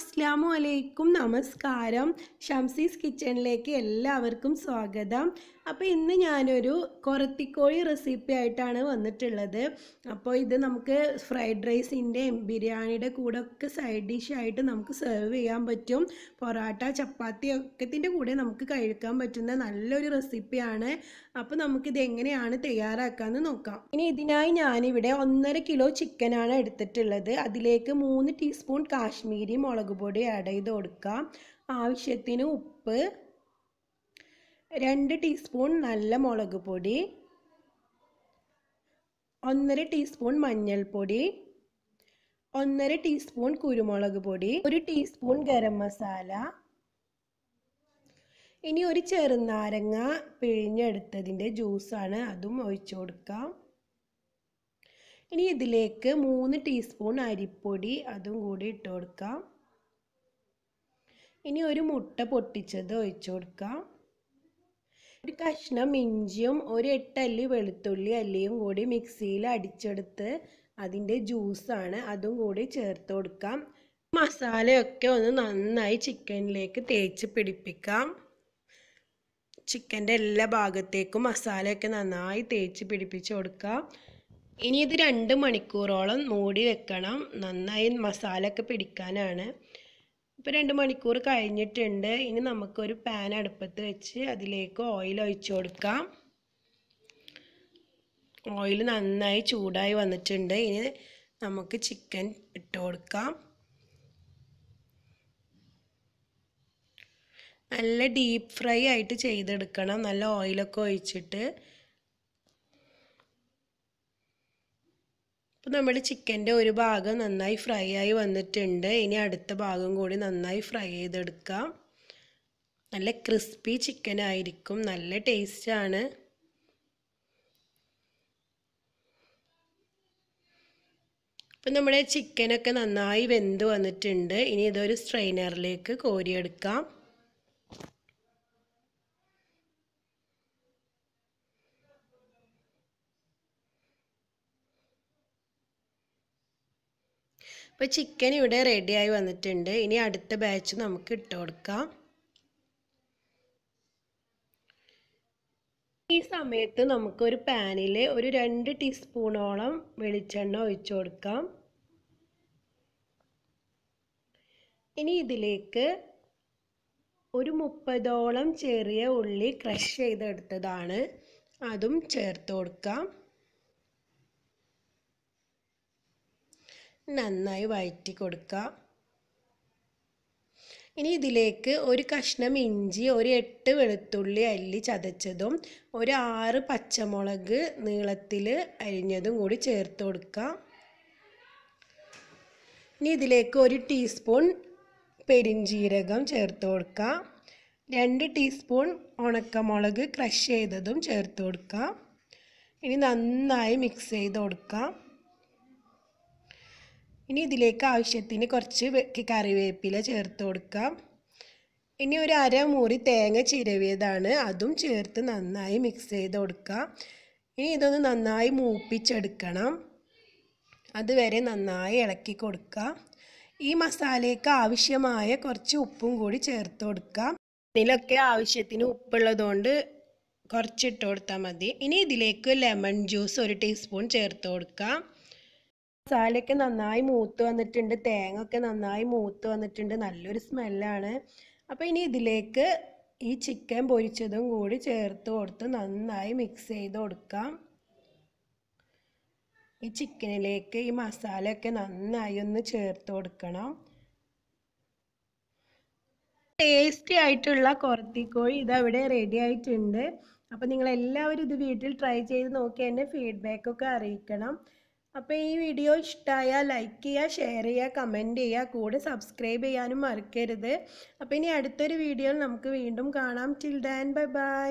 അസ്ലാം വലൈക്കും നമസ്കാരം ഷംസീസ് കിച്ചണിലേക്ക് എല്ലാവർക്കും സ്വാഗതം അപ്പോൾ ഇന്ന് ഞാനൊരു കൊറത്തിക്കോഴി റെസിപ്പി ആയിട്ടാണ് വന്നിട്ടുള്ളത് അപ്പോൾ ഇത് നമുക്ക് ഫ്രൈഡ് റൈസിൻ്റെയും ബിരിയാണിയുടെ കൂടെ ഒക്കെ സൈഡ് ഡിഷായിട്ട് നമുക്ക് സെർവ് ചെയ്യാൻ പറ്റും പൊറാട്ട ചപ്പാത്തി ഒക്കത്തിൻ്റെ കൂടെ നമുക്ക് കഴിക്കാൻ പറ്റുന്ന നല്ലൊരു റെസിപ്പിയാണ് അപ്പോൾ നമുക്കിത് എങ്ങനെയാണ് തയ്യാറാക്കാമെന്ന് നോക്കാം ഇനി ഇതിനായി ഞാനിവിടെ ഒന്നര കിലോ ചിക്കനാണ് എടുത്തിട്ടുള്ളത് അതിലേക്ക് മൂന്ന് ടീസ്പൂൺ കാശ്മീരി മുളക് പൊടി ആഡ് ചെയ്ത് കൊടുക്കാം ആവശ്യത്തിന് ഉപ്പ് രണ്ട് ടീസ്പൂൺ നല്ല മുളക് പൊടി ഒന്നര ടീസ്പൂൺ മഞ്ഞൾപ്പൊടി ഒന്നര ടീസ്പൂൺ കുരുമുളക് പൊടി ഒരു ടീസ്പൂൺ ഗരം മസാല ഇനി ഒരു ചെറുനാരങ്ങ പിഴിഞ്ഞെടുത്തതിൻ്റെ ജ്യൂസാണ് അതും ഒഴിച്ചു കൊടുക്കാം ഇനി ഇതിലേക്ക് മൂന്ന് ടീസ്പൂൺ അരിപ്പൊടി അതും കൂടി ഇട്ട് കൊടുക്കാം ഇനി ഒരു മുട്ട പൊട്ടിച്ചത് ഒഴിച്ചു കൊടുക്കാം ഒരു കഷ്ണം ഇഞ്ചിയും ഒരു എട്ടല്ലി വെളുത്തുള്ളി അല്ലിയും കൂടി മിക്സിയിൽ അടിച്ചെടുത്ത് അതിൻ്റെ ജ്യൂസാണ് അതും കൂടി ചേർത്ത് കൊടുക്കാം മസാലയൊക്കെ ഒന്ന് നന്നായി ചിക്കനിലേക്ക് തേച്ച് പിടിപ്പിക്കാം ചിക്കൻ്റെ എല്ലാ ഭാഗത്തേക്കും മസാലയൊക്കെ നന്നായി തേച്ച് പിടിപ്പിച്ച് കൊടുക്കാം ഇനി ഇത് രണ്ട് മണിക്കൂറോളം മൂടി വെക്കണം നന്നായി മസാലയൊക്കെ പിടിക്കാനാണ് ഇപ്പോൾ രണ്ട് മണിക്കൂർ കഴിഞ്ഞിട്ടുണ്ട് ഇനി നമുക്കൊരു പാൻ അടുപ്പത്ത് വെച്ച് അതിലേക്ക് ഓയിൽ ഒഴിച്ച് കൊടുക്കാം ഓയിൽ നന്നായി ചൂടായി വന്നിട്ടുണ്ട് ഇനി നമുക്ക് ചിക്കൻ ഇട്ട് കൊടുക്കാം നല്ല ഡീപ്പ് ഫ്രൈ ആയിട്ട് ചെയ്തെടുക്കണം നല്ല ഓയിലൊക്കെ ഒഴിച്ചിട്ട് അപ്പോൾ നമ്മൾ ചിക്കൻ്റെ ഒരു ഭാഗം നന്നായി ഫ്രൈ ആയി വന്നിട്ടുണ്ട് ഇനി അടുത്ത ഭാഗം കൂടി നന്നായി ഫ്രൈ ചെയ്തെടുക്കാം നല്ല ക്രിസ്പി ചിക്കൻ ആയിരിക്കും നല്ല ടേസ്റ്റാണ് ഇപ്പം നമ്മുടെ ചിക്കനൊക്കെ നന്നായി വെന്ത് വന്നിട്ടുണ്ട് ഇനി ഇതൊരു സ്ട്രെയിനറിലേക്ക് കോരിയെടുക്കാം അപ്പോൾ ചിക്കൻ ഇവിടെ റെഡിയായി വന്നിട്ടുണ്ട് ഇനി അടുത്ത ബാച്ച് നമുക്ക് ഇട്ട് കൊടുക്കാം ഈ സമയത്ത് നമുക്കൊരു പാനിൽ ഒരു രണ്ട് ടീസ്പൂണോളം വെളിച്ചെണ്ണ ഒഴിച്ചു കൊടുക്കാം ഇനി ഇതിലേക്ക് ഒരു മുപ്പതോളം ചെറിയ ഉള്ളി ക്രഷ് ചെയ്തെടുത്തതാണ് അതും ചേർത്ത് കൊടുക്കാം നന്നായി വഴറ്റി കൊടുക്കുക ഇനി ഇതിലേക്ക് ഒരു കഷ്ണം ഇഞ്ചി ഒരു എട്ട് വെളുത്തുള്ളി അല്ലി ചതച്ചതും ഒരു ആറ് പച്ചമുളക് നീളത്തിൽ അരിഞ്ഞതും കൂടി ചേർത്ത് കൊടുക്കുക ഇനി ഇതിലേക്ക് ഒരു ടീസ്പൂൺ പെരിഞ്ചീരകം ചേർത്ത് കൊടുക്കുക രണ്ട് ടീസ്പൂൺ ഉണക്കമുളക് ക്രഷ് ചെയ്തതും ചേർത്ത് കൊടുക്കുക ഇനി നന്നായി മിക്സ് ചെയ്ത് കൊടുക്കുക ഇനി ഇതിലേക്ക് ആവശ്യത്തിന് കുറച്ച് കറിവേപ്പില ചേർത്ത് കൊടുക്കാം ഇനി ഒരു അര മൂറി തേങ്ങ ചിരവിയതാണ് അതും ചേർത്ത് നന്നായി മിക്സ് ചെയ്ത് കൊടുക്കാം ഇനി ഇതൊന്ന് നന്നായി മൂപ്പിച്ചെടുക്കണം അതുവരെ നന്നായി ഇളക്കി കൊടുക്കാം ഈ മസാലയ്ക്ക് ആവശ്യമായ കുറച്ച് ഉപ്പും കൂടി ചേർത്ത് കൊടുക്കാം ഇതിലൊക്കെ ആവശ്യത്തിന് ഉപ്പുള്ളതുകൊണ്ട് കുറച്ചിട്ട് കൊടുത്താൽ മതി ഇനി ഇതിലേക്ക് ലെമൺ ജ്യൂസ് ഒരു ടീസ്പൂൺ ചേർത്ത് കൊടുക്കാം ചാലൊക്കെ നന്നായി മൂത്ത് വന്നിട്ടുണ്ട് തേങ്ങ ഒക്കെ നന്നായി മൂത്ത് വന്നിട്ടുണ്ട് നല്ലൊരു സ്മെല്ലാണ് അപ്പോൾ ഇനി ഇതിലേക്ക് ഈ ചിക്കൻ പൊരിച്ചതും കൂടി ചേർത്ത് കൊടുത്ത് നന്നായി മിക്സ് ചെയ്ത് കൊടുക്കാം ഈ ചിക്കനിലേക്ക് ഈ മസാലയൊക്കെ നന്നായി ഒന്ന് ചേർത്ത് കൊടുക്കണം ടേസ്റ്റി ആയിട്ടുള്ള കൊറത്തിക്കോഴി ഇതവിടെ റെഡി ആയിട്ടുണ്ട് അപ്പോൾ നിങ്ങളെല്ലാവരും ഇത് വീട്ടിൽ ട്രൈ ചെയ്ത് നോക്കി എന്നെ ഫീഡ്ബാക്കൊക്കെ അറിയിക്കണം അപ്പോൾ ഈ വീഡിയോ ഇഷ്ടമായാൽ ലൈക്ക് ചെയ്യുക ഷെയർ ചെയ്യുക കമൻറ്റ് ചെയ്യുക കൂടെ സബ്സ്ക്രൈബ് ചെയ്യാനും മറക്കരുത് അപ്പോൾ ഇനി അടുത്തൊരു വീഡിയോയിൽ നമുക്ക് വീണ്ടും കാണാം ടിൽ ദാൻ ബൈ ബൈ